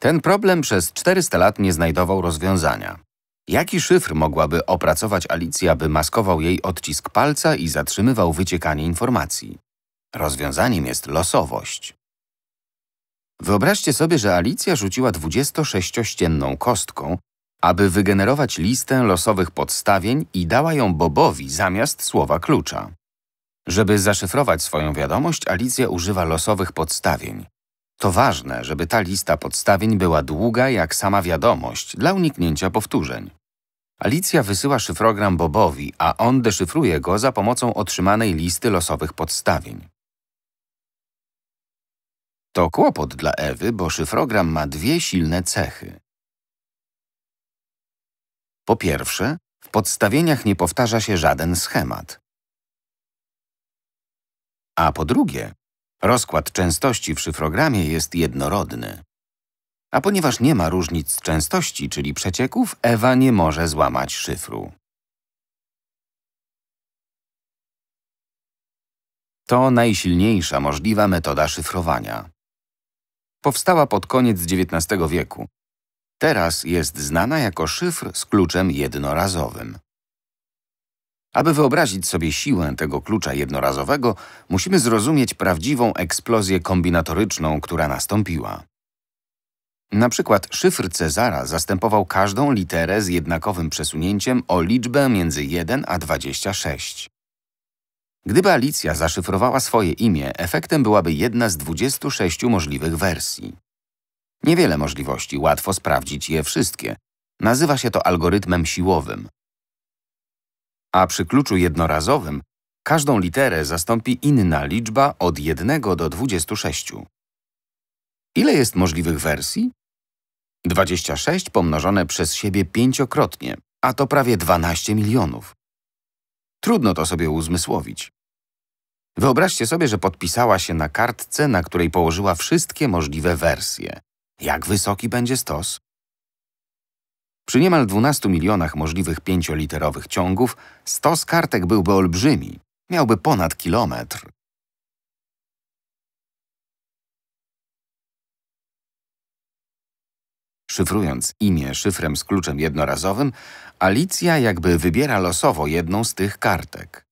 Ten problem przez 400 lat nie znajdował rozwiązania. Jaki szyfr mogłaby opracować Alicja, by maskował jej odcisk palca i zatrzymywał wyciekanie informacji? Rozwiązaniem jest losowość. Wyobraźcie sobie, że Alicja rzuciła 26-ścienną kostką, aby wygenerować listę losowych podstawień i dała ją Bobowi zamiast słowa klucza. Żeby zaszyfrować swoją wiadomość, Alicja używa losowych podstawień. To ważne, żeby ta lista podstawień była długa jak sama wiadomość, dla uniknięcia powtórzeń. Alicja wysyła szyfrogram Bobowi, a on deszyfruje go za pomocą otrzymanej listy losowych podstawień. To kłopot dla Ewy, bo szyfrogram ma dwie silne cechy. Po pierwsze, w podstawieniach nie powtarza się żaden schemat. A po drugie, rozkład częstości w szyfrogramie jest jednorodny. A ponieważ nie ma różnic częstości, czyli przecieków, Ewa nie może złamać szyfru. To najsilniejsza możliwa metoda szyfrowania. Powstała pod koniec XIX wieku. Teraz jest znana jako szyfr z kluczem jednorazowym. Aby wyobrazić sobie siłę tego klucza jednorazowego, musimy zrozumieć prawdziwą eksplozję kombinatoryczną, która nastąpiła. Na przykład szyfr Cezara zastępował każdą literę z jednakowym przesunięciem o liczbę między 1 a 26. Gdyby Alicja zaszyfrowała swoje imię, efektem byłaby jedna z 26 możliwych wersji. Niewiele możliwości, łatwo sprawdzić je wszystkie. Nazywa się to algorytmem siłowym a przy kluczu jednorazowym każdą literę zastąpi inna liczba od 1 do 26. Ile jest możliwych wersji? 26 pomnożone przez siebie pięciokrotnie, a to prawie 12 milionów. Trudno to sobie uzmysłowić. Wyobraźcie sobie, że podpisała się na kartce, na której położyła wszystkie możliwe wersje. Jak wysoki będzie stos? Przy niemal 12 milionach możliwych pięcioliterowych ciągów, stos kartek byłby olbrzymi, miałby ponad kilometr. Szyfrując imię szyfrem z kluczem jednorazowym, Alicja jakby wybiera losowo jedną z tych kartek.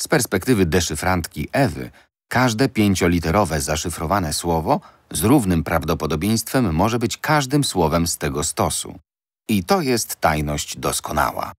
Z perspektywy deszyfrantki Ewy, każde pięcioliterowe zaszyfrowane słowo z równym prawdopodobieństwem może być każdym słowem z tego stosu. I to jest tajność doskonała.